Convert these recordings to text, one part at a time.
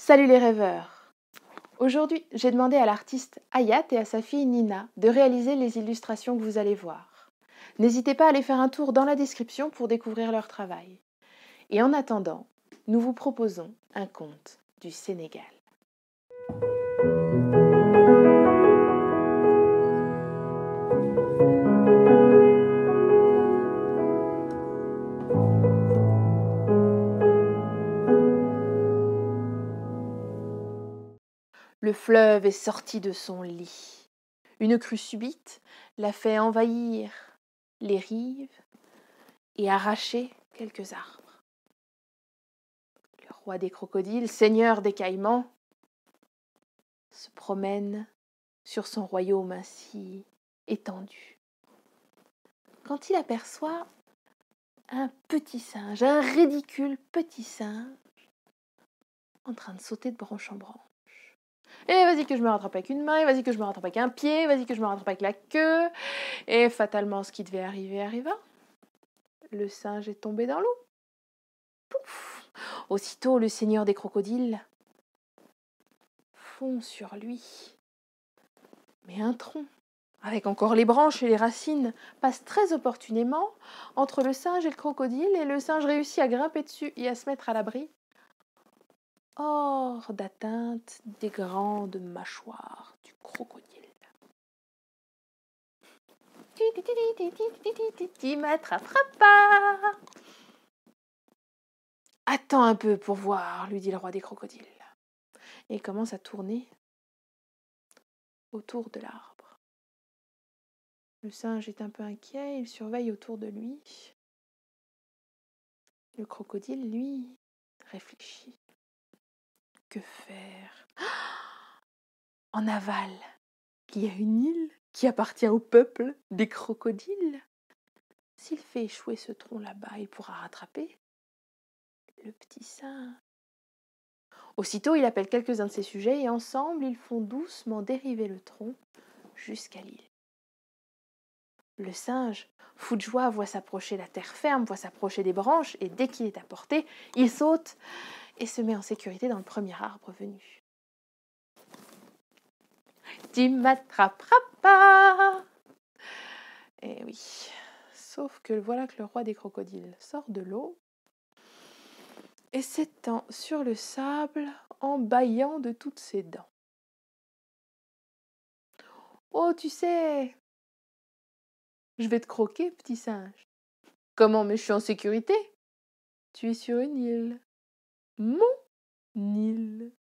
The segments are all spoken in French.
Salut les rêveurs Aujourd'hui, j'ai demandé à l'artiste Ayat et à sa fille Nina de réaliser les illustrations que vous allez voir. N'hésitez pas à aller faire un tour dans la description pour découvrir leur travail. Et en attendant, nous vous proposons un conte du Sénégal. Le fleuve est sorti de son lit. Une crue subite l'a fait envahir les rives et arracher quelques arbres. Le roi des crocodiles, seigneur des caïmans, se promène sur son royaume ainsi étendu. Quand il aperçoit un petit singe, un ridicule petit singe, en train de sauter de branche en branche. Et vas-y que je me rattrape avec une main, vas-y que je me rattrape avec un pied, vas-y que je me rattrape avec la queue. Et fatalement, ce qui devait arriver arriva. Le singe est tombé dans l'eau. Pouf Aussitôt, le seigneur des crocodiles fond sur lui. Mais un tronc, avec encore les branches et les racines, passe très opportunément entre le singe et le crocodile, et le singe réussit à grimper dessus et à se mettre à l'abri hors d'atteinte des grandes mâchoires du crocodile. Tu m'attrapera pas Attends un peu pour voir, lui dit le roi des crocodiles. Et commence à tourner autour de l'arbre. Le singe est un peu inquiet, il surveille autour de lui. Le crocodile, lui, réfléchit que faire En aval, il y a une île qui appartient au peuple des crocodiles. S'il fait échouer ce tronc là-bas, il pourra rattraper le petit singe. Aussitôt, il appelle quelques-uns de ses sujets et ensemble, ils font doucement dériver le tronc jusqu'à l'île. Le singe, fou de joie, voit s'approcher la terre ferme, voit s'approcher des branches, et dès qu'il est à portée, il saute et se met en sécurité dans le premier arbre venu. Tu m'attraperas pas Eh oui. Sauf que voilà que le roi des crocodiles sort de l'eau et s'étend sur le sable en bâillant de toutes ses dents. Oh, tu sais, je vais te croquer, petit singe. Comment, mais je suis en sécurité Tu es sur une île mon île.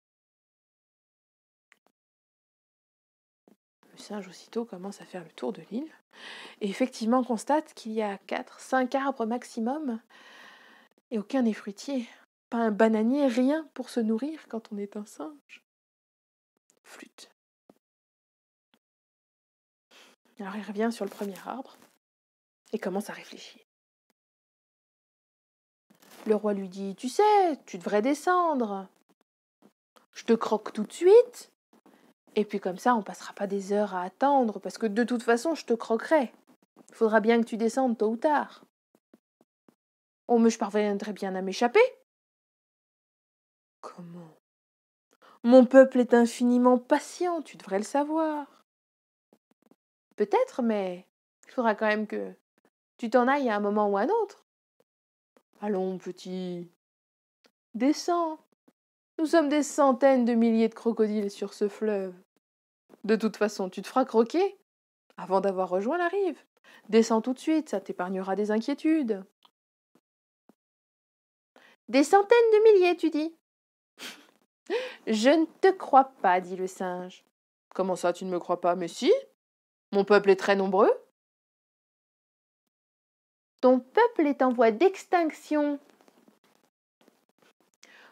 Le singe aussitôt commence à faire le tour de l'île et effectivement constate qu'il y a quatre, cinq arbres maximum et aucun n'est fruitier, pas un bananier, rien pour se nourrir quand on est un singe. Flûte. Alors il revient sur le premier arbre et commence à réfléchir. Le roi lui dit Tu sais, tu devrais descendre. Je te croque tout de suite. Et puis comme ça, on passera pas des heures à attendre, parce que de toute façon, je te croquerai. Il faudra bien que tu descendes tôt ou tard. Oh, mais je parviendrai bien à m'échapper. Comment Mon peuple est infiniment patient, tu devrais le savoir. Peut-être, mais il faudra quand même que tu t'en ailles à un moment ou à un autre. Allons, petit. Descends. Nous sommes des centaines de milliers de crocodiles sur ce fleuve. De toute façon, tu te feras croquer avant d'avoir rejoint la rive. Descends tout de suite, ça t'épargnera des inquiétudes. Des centaines de milliers, tu dis Je ne te crois pas, dit le singe. Comment ça, tu ne me crois pas Mais si Mon peuple est très nombreux. Ton peuple est en voie d'extinction.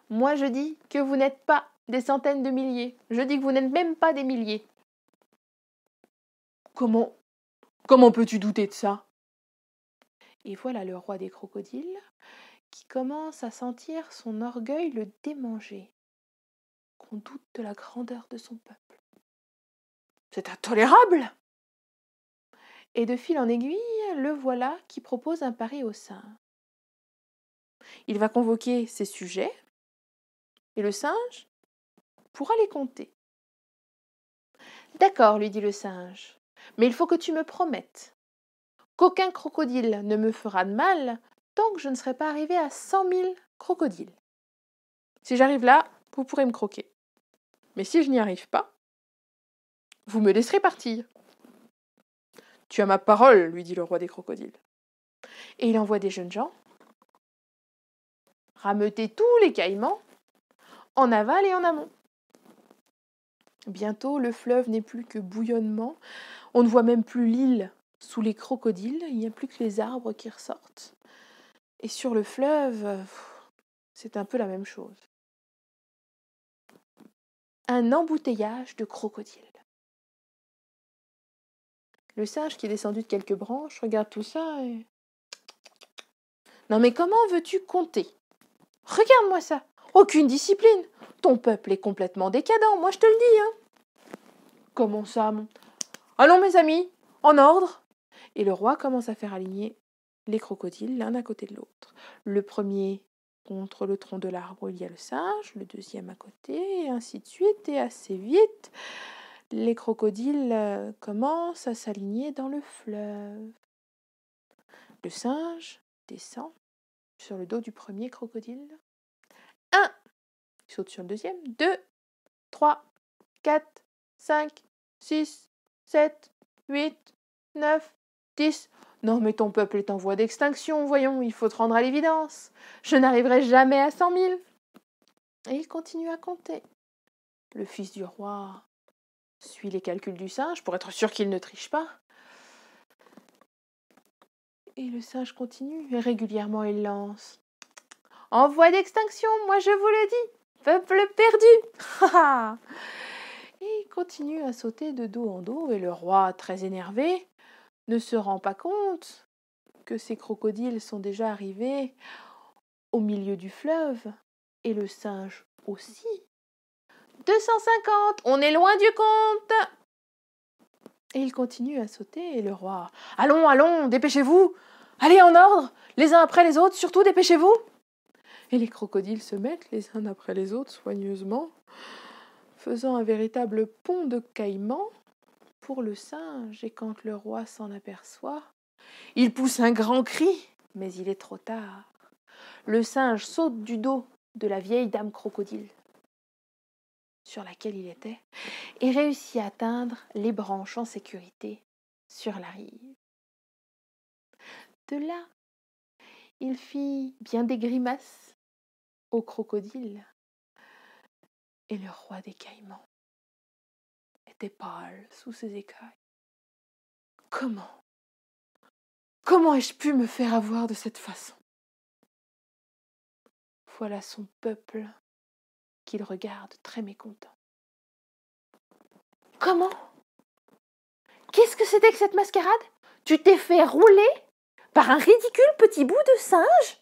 Moi, je dis que vous n'êtes pas des centaines de milliers. Je dis que vous n'êtes même pas des milliers. Comment Comment peux-tu douter de ça Et voilà le roi des crocodiles qui commence à sentir son orgueil le démanger, qu'on doute de la grandeur de son peuple. C'est intolérable et de fil en aiguille, le voilà qui propose un pari au singe. Il va convoquer ses sujets et le singe pourra les compter. D'accord, lui dit le singe, mais il faut que tu me promettes qu'aucun crocodile ne me fera de mal tant que je ne serai pas arrivé à cent mille crocodiles. Si j'arrive là, vous pourrez me croquer. Mais si je n'y arrive pas, vous me laisserez partir. Tu as ma parole, lui dit le roi des crocodiles. Et il envoie des jeunes gens rameuter tous les caïmans en aval et en amont. Bientôt, le fleuve n'est plus que bouillonnement. On ne voit même plus l'île sous les crocodiles. Il n'y a plus que les arbres qui ressortent. Et sur le fleuve, c'est un peu la même chose. Un embouteillage de crocodiles. Le singe qui est descendu de quelques branches regarde tout ça et. Non mais comment veux-tu compter Regarde-moi ça Aucune discipline Ton peuple est complètement décadent, moi je te le dis, hein Comment ça, mon. Allons, mes amis, en ordre Et le roi commence à faire aligner les crocodiles l'un à côté de l'autre. Le premier contre le tronc de l'arbre, il y a le singe, le deuxième à côté, et ainsi de suite, et assez vite les crocodiles euh, commencent à s'aligner dans le fleuve. Le singe descend sur le dos du premier crocodile. Un Il saute sur le deuxième. Deux Trois Quatre Cinq Six Sept Huit Neuf Dix Non, mais ton peuple est en voie d'extinction, voyons, il faut te rendre à l'évidence. Je n'arriverai jamais à cent mille. Et il continue à compter. Le fils du roi suis les calculs du singe pour être sûr qu'il ne triche pas. Et le singe continue, et régulièrement il lance. En voie d'extinction, moi je vous le dis, peuple perdu Et il continue à sauter de dos en dos, et le roi, très énervé, ne se rend pas compte que ces crocodiles sont déjà arrivés au milieu du fleuve, et le singe aussi. 250, on est loin du compte. Et il continue à sauter, et le roi. Allons, allons, dépêchez-vous. Allez en ordre, les uns après les autres, surtout dépêchez-vous. Et les crocodiles se mettent les uns après les autres soigneusement, faisant un véritable pont de caïman pour le singe, et quand le roi s'en aperçoit, il pousse un grand cri, mais il est trop tard. Le singe saute du dos de la vieille dame crocodile sur laquelle il était et réussit à atteindre les branches en sécurité sur la rive. De là, il fit bien des grimaces au crocodile et le roi des caïmans était pâle sous ses écailles. Comment Comment ai-je pu me faire avoir de cette façon Voilà son peuple il regarde très mécontent. Comment Qu'est-ce que c'était que cette mascarade Tu t'es fait rouler par un ridicule petit bout de singe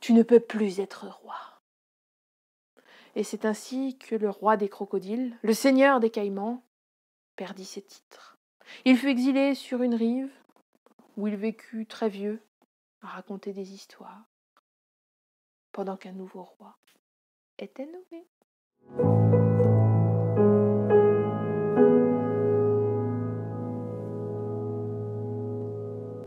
Tu ne peux plus être roi. Et c'est ainsi que le roi des crocodiles, le seigneur des caïmans, perdit ses titres. Il fut exilé sur une rive, où il vécut très vieux, à raconter des histoires, pendant qu'un nouveau roi était nouveau.